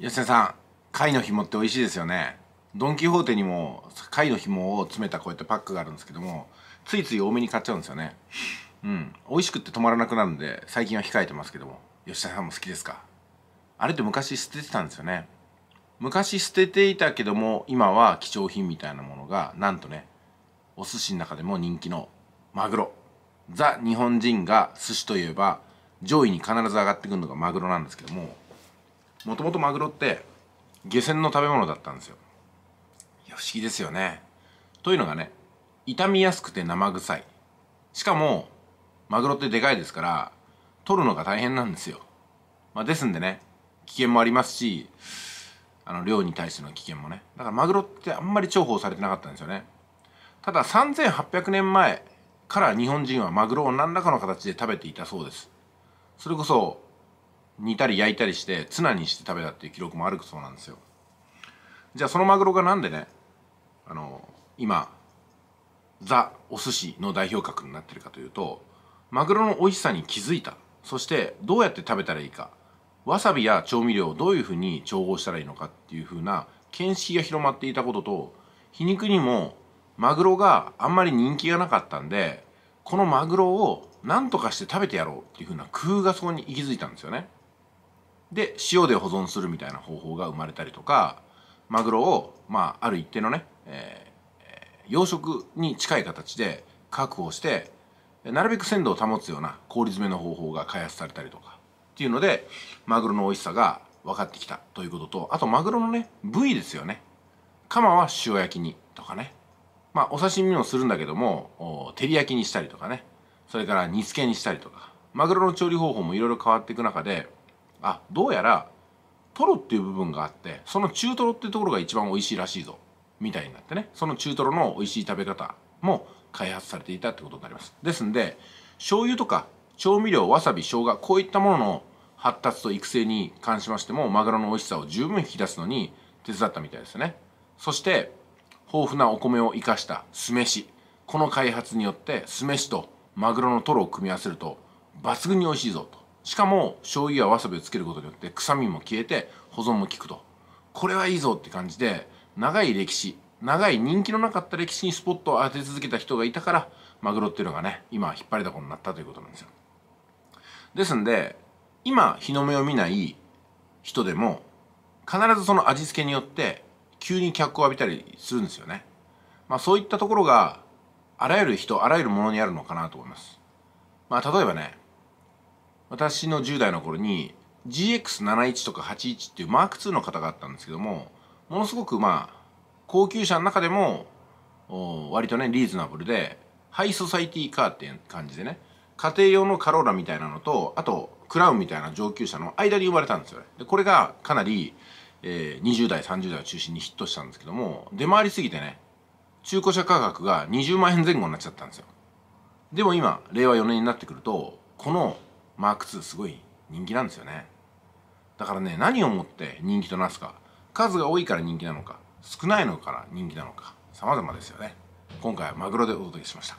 吉田さん貝の紐って美味しいですよねドン・キホーテにも貝の紐を詰めたこうやってパックがあるんですけどもついつい多めに買っちゃうんですよねうん美味しくって止まらなくなるんで最近は控えてますけども吉田さんも好きですかあれって昔捨ててたんですよね昔捨てていたけども今は貴重品みたいなものがなんとねお寿司の中でも人気のマグロザ日本人が寿司といえば上位に必ず上がってくるのがマグロなんですけどももともとマグロって下船の食べ物だったんですよいや不思議ですよねというのがね傷みやすくて生臭いしかもマグロってでかいですから取るのが大変なんですよ、まあ、ですんでね危険もありますしあの漁に対しての危険もねだからマグロってあんまり重宝されてなかったんですよねただ3800年前から日本人はマグロを何らかの形で食べていたそうですそれこそ煮たり焼いたりしてツナにして食べたっていう記録もあるそうなんですよじゃあそのマグロがなんでねあの今ザ・お寿司の代表格になってるかというとマグロの美味しさに気づいたそしてどうやって食べたらいいかわさびや調味料をどういうふうに調合したらいいのかっていうふうな見識が広まっていたことと皮肉にもマグロがあんまり人気がなかったんでこのマグロを何とかして食べてやろうっていうふうな工夫がそこに息づいたんですよね。で塩で保存するみたいな方法が生まれたりとかマグロを、まあ、ある一定のね、えー、養殖に近い形で確保してなるべく鮮度を保つような氷詰めの方法が開発されたりとかっていうのでマグロの美味しさが分かってきたということとあとマグロのね部位ですよねカマは塩焼きにとかねまあお刺身もするんだけども照り焼きにしたりとかねそれから煮付けにしたりとかマグロの調理方法もいろいろ変わっていく中であどうやらトロっていう部分があってその中トロっていうところが一番美味しいらしいぞみたいになってねその中トロの美味しい食べ方も開発されていたってことになりますですんで醤油とか調味料わさび生姜こういったものの発達と育成に関しましてもマグロの美味しさを十分引き出すのに手伝ったみたいですねそして豊富なお米を生かした酢飯この開発によって酢飯とマグロのトロを組み合わせると抜群に美味しいぞとしかも醤油やわさびをつけることによって臭みも消えて保存も効くとこれはいいぞって感じで長い歴史長い人気のなかった歴史にスポットを当て続けた人がいたからマグロっていうのがね今引っ張りだこになったということなんですよですんで今日の目を見ない人でも必ずその味付けによって急に脚光を浴びたりするんですよねまあそういったところがあらゆる人あらゆるものにあるのかなと思いますまあ例えばね私の10代の頃に GX71 とか81っていうマーク2の型があったんですけどもものすごくまあ高級車の中でも割とねリーズナブルでハイソサイティカーっていう感じでね家庭用のカローラみたいなのとあとクラウンみたいな上級者の間に生まれたんですよねでこれがかなり、えー、20代30代を中心にヒットしたんですけども出回りすぎてね中古車価格が20万円前後になっちゃったんですよでも今令和4年になってくるとこのマーク2すごい人気なんですよねだからね何をもって人気となすか数が多いから人気なのか少ないのから人気なのか様々ですよね今回はマグロでお届けしました